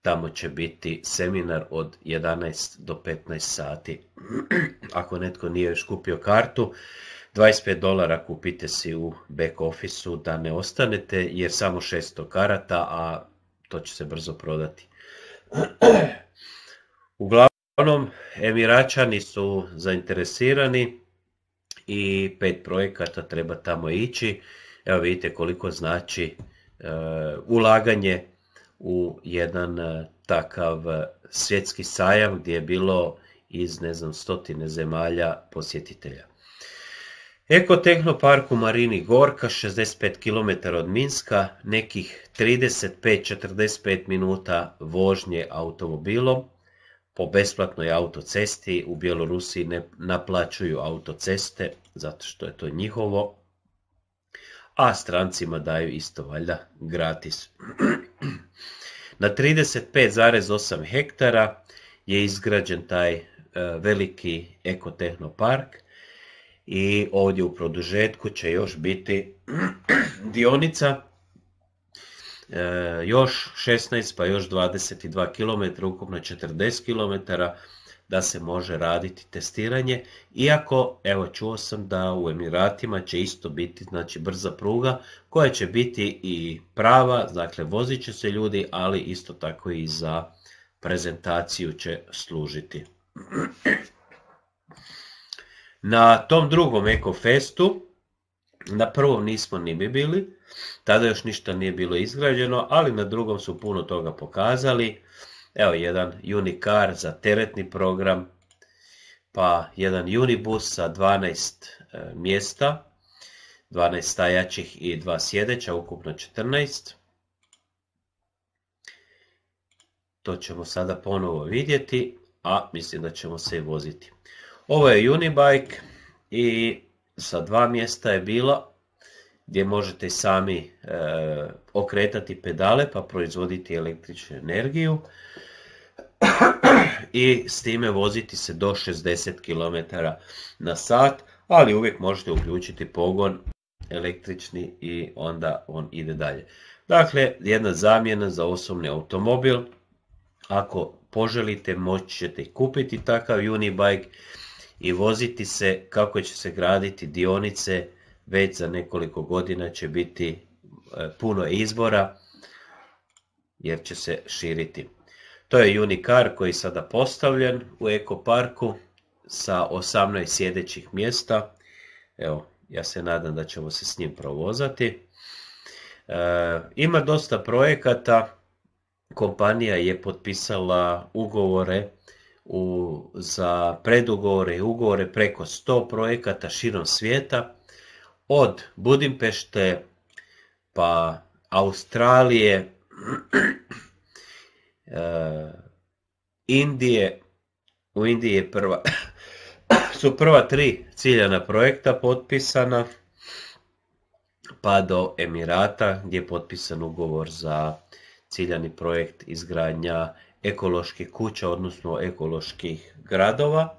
tamo će biti seminar od 11 do 15 sati. Ako netko nije još kupio kartu, 25 dolara kupite si u back office-u da ne ostanete jer samo 600 karata, a to će se brzo prodati. Uglavnom, Emiračani su zainteresirani i pet projekata treba tamo ići. Evo vidite koliko znači e, ulaganje u jedan e, takav e, svjetski sajam gdje je bilo iz ne znam stotine zemalja posjetitelja. Ekotehno u Marini Gorka, 65 km od Minska, nekih 35-45 minuta vožnje automobilom. Po besplatnoj autocesti u Bjelorusiji ne naplaćuju autoceste, zato što je to njihovo, a strancima daju isto valjda gratis. Na 35,8 hektara je izgrađen taj e, veliki ekotehnopark, i ovdje u produžetku će još biti dionica e, još 16 pa još 22 km, ukupno 40 km da se može raditi testiranje. Iako, evo čuo sam da u Emiratima će isto biti znači, brza pruga koja će biti i prava, dakle vozit će se ljudi, ali isto tako i za prezentaciju će služiti. Na tom drugom Ekofestu, na prvom nismo ni mi bili, tada još ništa nije bilo izgrađeno, ali na drugom su puno toga pokazali. Evo jedan Unicar za teretni program, pa jedan Unibus sa 12 e, mjesta, 12 stajaćih i 2 sjedeća, ukupno 14. To ćemo sada ponovo vidjeti, a mislim da ćemo se i voziti. Ovo je Unibike i sa dva mjesta je bila gdje možete sami e, okretati pedale pa proizvoditi električnu energiju i s time voziti se do 60 km na sat, ali uvijek možete uključiti pogon električni i onda on ide dalje. Dakle, jedna zamjena za osobni automobil. Ako poželite, moći ćete kupiti takav Unibike i voziti se kako će se graditi dionice, već za nekoliko godina će biti e, puno izbora jer će se širiti. To je Unikar koji je sada postavljen u parku sa 18 sjedećih mjesta. Evo, ja se nadam da ćemo se s njim provozati. E, ima dosta projekata. Kompanija je potpisala ugovore za predugovore i ugovore preko 100 projekata širom svijeta, od Budimpešte pa Australije, e, Indije, u Indiji je prva, su prva tri ciljana projekta potpisana, pa do Emirata gdje je potpisan ugovor za ciljani projekt izgradnja ekoloških kuća, odnosno ekoloških gradova. E,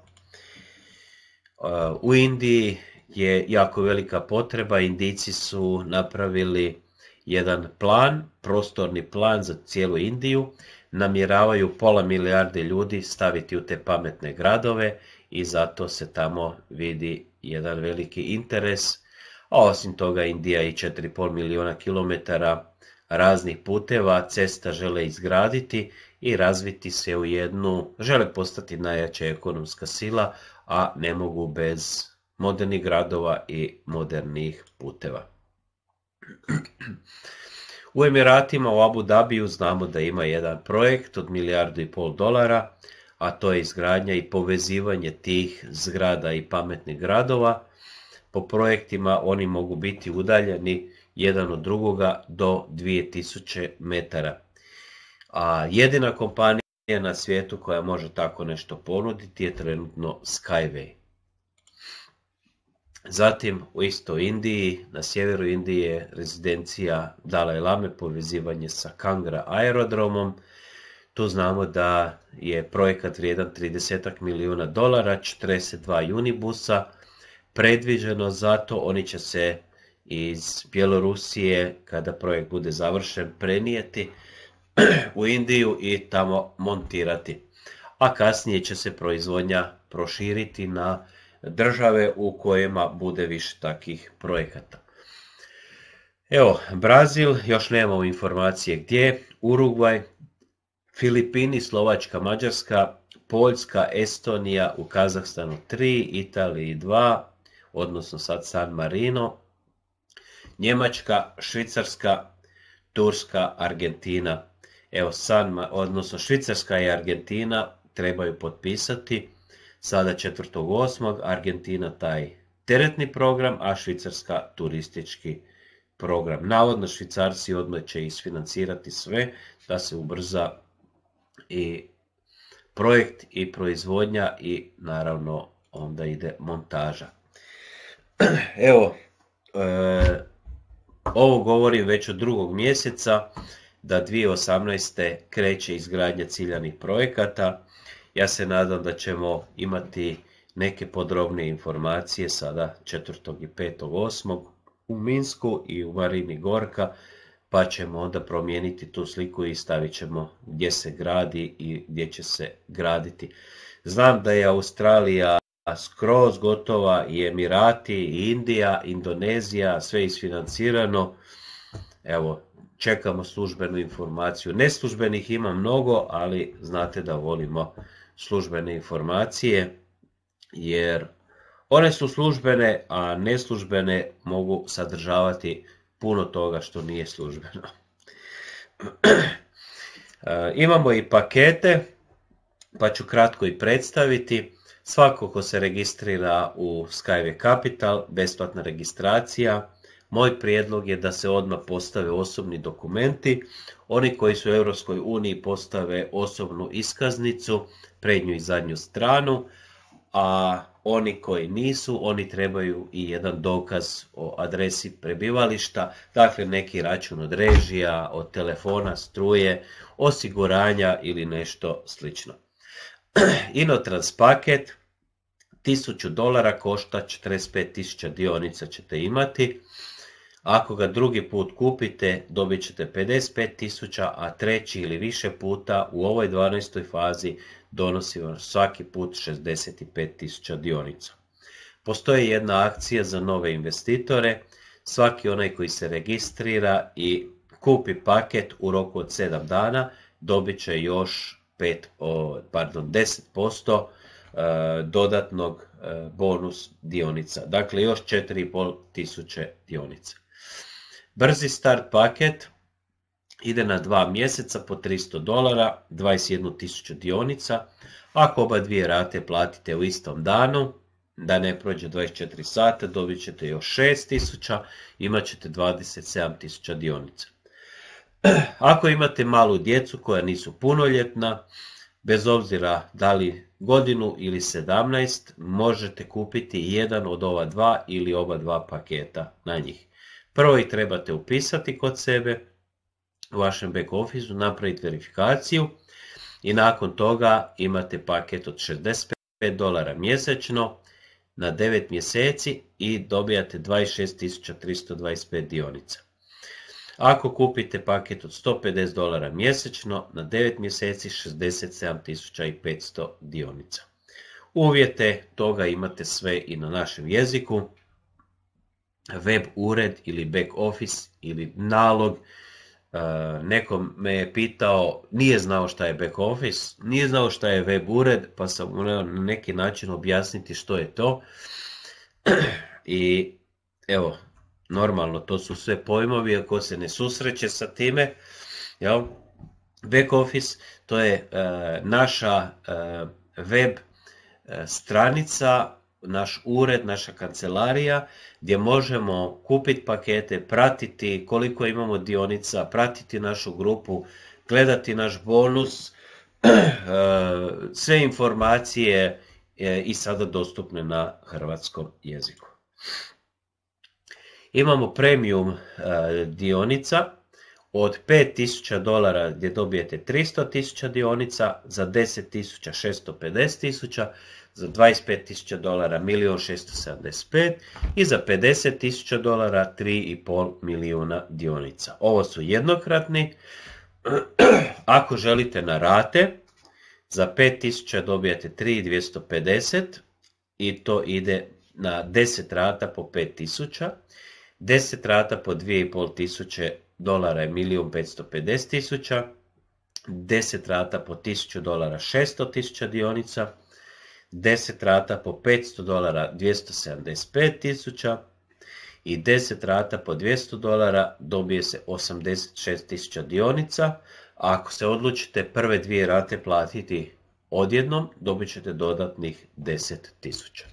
u Indiji je jako velika potreba, Indijci su napravili jedan plan, prostorni plan za cijelu Indiju, namjeravaju pola milijarde ljudi staviti u te pametne gradove i zato se tamo vidi jedan veliki interes, a osim toga Indija i 4,5 milijuna kilometara raznih puteva, cesta žele izgraditi i razviti se u jednu, žele postati najjača ekonomska sila, a ne mogu bez modernih gradova i modernih puteva. U Emiratima, u Abu Dhabiju znamo da ima jedan projekt od milijardu i pol dolara, a to je izgradnja i povezivanje tih zgrada i pametnih gradova. Po projektima oni mogu biti udaljeni jedan od drugoga do 2000 metara. A jedina kompanija na svijetu koja može tako nešto ponuditi je trenutno Skyway. Zatim u isto Indiji, na sjeveru Indije rezidencija Dalai Lame, povezivanje sa Kangra aerodromom. Tu znamo da je projekat vrijedan 30 milijuna dolara, 42 unibusa. Predviđeno zato oni će se iz Bjelorusije, kada projekt bude završen, prenijeti u Indiju i tamo montirati. A kasnije će se proizvodnja proširiti na države u kojima bude više takvih projekata. Evo, Brazil, još nemamo informacije gdje, Urugvaj, Filipini, Slovačka, Mađarska, Poljska, Estonija, u Kazahstanu 3, Italiji 2, odnosno sad San Marino, Njemačka, Švicarska, Turska, Argentina Evo, San, odnosno Švicarska i Argentina trebaju potpisati sada 4.8. Argentina taj teretni program, a Švicarska turistički program. Navodno Švicarci odmah će isfinancirati sve da se ubrza i projekt i proizvodnja i naravno onda ide montaža. Evo, e, ovo govorim već od drugog mjeseca da 2018. kreće izgradnja ciljanih projekata. Ja se nadam da ćemo imati neke podrobne informacije sada 4. i 5. 8. u Minsku i u Marini Gorka, pa ćemo onda promijeniti tu sliku i stavit ćemo gdje se gradi i gdje će se graditi. Znam da je Australija skroz gotova i Emirati, i Indija, Indonezija, sve isfinancirano. Evo, čekamo službenu informaciju. Neslužbenih ima mnogo, ali znate da volimo službene informacije, jer one su službene, a neslužbene mogu sadržavati puno toga što nije službeno. Eh, imamo i pakete, pa ću kratko i predstaviti. Svako ko se registrira u Skyway Capital, besplatna registracija, moj prijedlog je da se odmah postave osobni dokumenti. Oni koji su u EU postave osobnu iskaznicu, prednju i zadnju stranu, a oni koji nisu, oni trebaju i jedan dokaz o adresi prebivališta, dakle neki račun od režija, od telefona, struje, osiguranja ili nešto slično. Inotrans paket, 1000 dolara košta, 45.000 dionica ćete imati. Ako ga drugi put kupite, dobit ćete 55.000, a treći ili više puta u ovoj 12. fazi donosi vam svaki put 65.000 dionica. Postoji jedna akcija za nove investitore, svaki onaj koji se registrira i kupi paket u roku od 7 dana dobit će još 5, pardon, 10% e, dodatnog e, bonus dionica. Dakle, još 4.500 dionica. Brzi start paket ide na dva mjeseca po 300 dolara, 21.000 dionica. Ako oba dvije rate platite u istom danu, da ne prođe 24 sata, dobit ćete još 6000, imat ćete 27.000 dionica. Ako imate malu djecu koja nisu punoljetna, bez obzira da li godinu ili 17, možete kupiti jedan od ova dva ili oba dva paketa na njih. Prvo ih trebate upisati kod sebe u vašem back officeu, napraviti verifikaciju i nakon toga imate paket od 65 dolara mjesečno na 9 mjeseci i dobijate 26.325 dionica. Ako kupite paket od 150 dolara mjesečno, na 9 mjeseci 67.500 dionica. Uvjete toga imate sve i na našem jeziku web ured ili back office ili nalog. E, Neko me je pitao, nije znao šta je back office, nije znao šta je web ured, pa sam morao na neki način objasniti što je to. I evo, normalno to su sve pojmovi, ako se ne susreće sa time, jel? Back office to je e, naša e, web stranica naš ured, naša kancelarija gdje možemo kupiti pakete, pratiti koliko imamo dionica, pratiti našu grupu, gledati naš bonus, eh, sve informacije eh, i sada dostupne na hrvatskom jeziku. Imamo premium eh, dionica od 5000 dolara gdje dobijete 300.000 dionica, za 10.650.000, za 25.000 dolara 1.675 i za 50.000 dolara 3,5 milijuna dionica. Ovo su jednokratni. Ako želite na rate, za 5.000 dobijete 3.250 i to ide na 10 rata po 5.000, 10 rata po 2.500 dolara je 1.550.000, tisuća, 10 rata po 1000 dolara 600 dionica, 10 rata po 500 dolara 275 i 10 rata po 200 dolara dobije se 86.000 dionica. ako se odlučite prve dvije rate platiti odjednom, dobit ćete dodatnih 10.000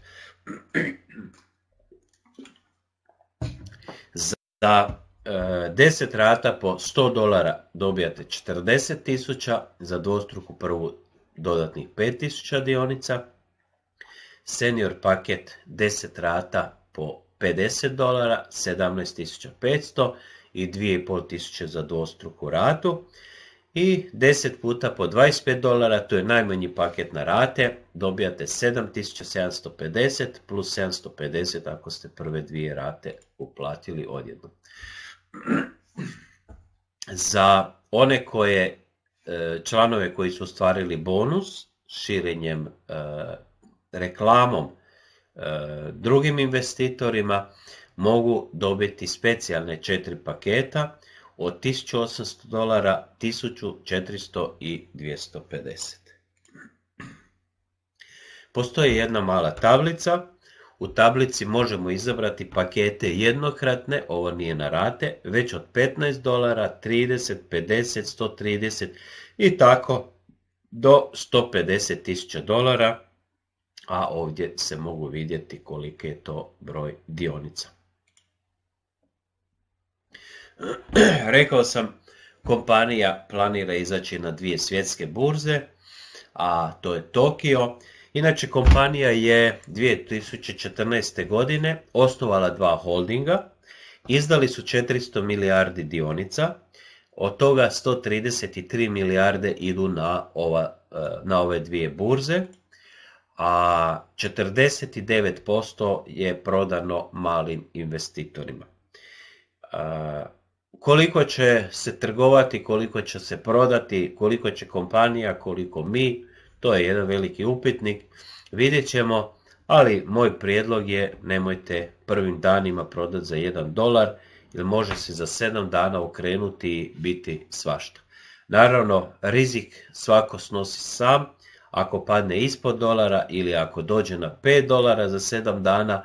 Za 10 rata po 100 dolara dobijate 40 tisuća, za dvostruku prvu dodatnih 5000 dionica. Senior paket 10 rata po 50 dolara, 17.500 i 2.500 za dvostruku ratu. I 10 puta po 25 dolara, to je najmanji paket na rate, dobijate 7750 plus 750 ako ste prve dvije rate uplatili odjedno za one koje e, članove koji su ostvarili bonus širenjem e, reklamom e, drugim investitorima mogu dobiti specijalne četiri paketa od 1800 dolara, 1400 i 250. Postoji jedna mala tablica u tablici možemo izabrati pakete jednokratne, ovo nije na rate, već od 15 dolara, 30, 50, 130 i tako do 150 tisuća dolara, a ovdje se mogu vidjeti koliko je to broj dionica. Rekao sam, kompanija planira izaći na dvije svjetske burze, a to je Tokio Inače, kompanija je 2014. godine osnovala dva holdinga, izdali su 400 milijardi dionica, od toga 133 milijarde idu na, ova, e, na ove dvije burze, a 49% je prodano malim investitorima. E, koliko će se trgovati, koliko će se prodati, koliko će kompanija, koliko mi, to je jedan veliki upitnik. Vidjet ćemo, ali moj prijedlog je nemojte prvim danima prodati za 1 dolar, jer može se za 7 dana okrenuti i biti svašta. Naravno, rizik svako snosi sam, ako padne ispod dolara ili ako dođe na 5 dolara za 7 dana,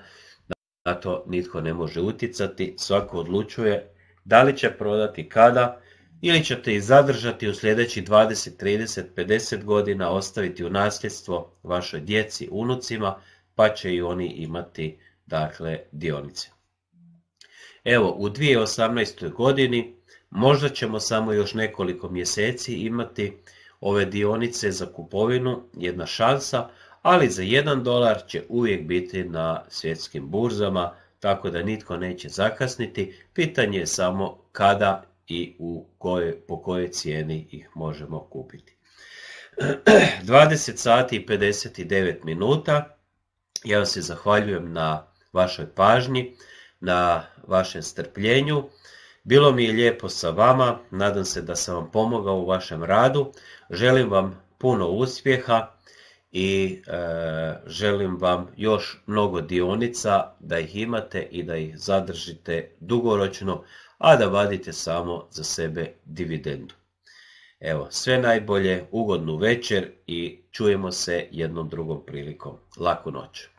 na to nitko ne može utjecati, svako odlučuje da li će prodati, kada, ili ćete ih zadržati u sljedećih 20, 30, 50 godina, ostaviti u nasljedstvo vašoj djeci, unucima, pa će i oni imati dakle dionice. Evo, u 2018. godini možda ćemo samo još nekoliko mjeseci imati ove dionice za kupovinu, jedna šansa, ali za 1 dolar će uvijek biti na svjetskim burzama, tako da nitko neće zakasniti. Pitanje je samo kada i u koje, po kojoj cijeni ih možemo kupiti. 20 sati i 59 minuta. Ja vam se zahvaljujem na vašoj pažnji, na vašem strpljenju. Bilo mi je lijepo sa vama, nadam se da sam vam pomogao u vašem radu. Želim vam puno uspjeha i e, želim vam još mnogo dionica da ih imate i da ih zadržite dugoročno, a da vadite samo za sebe dividendu. Evo, sve najbolje, ugodnu večer i čujemo se jednom drugom prilikom. Laku noć!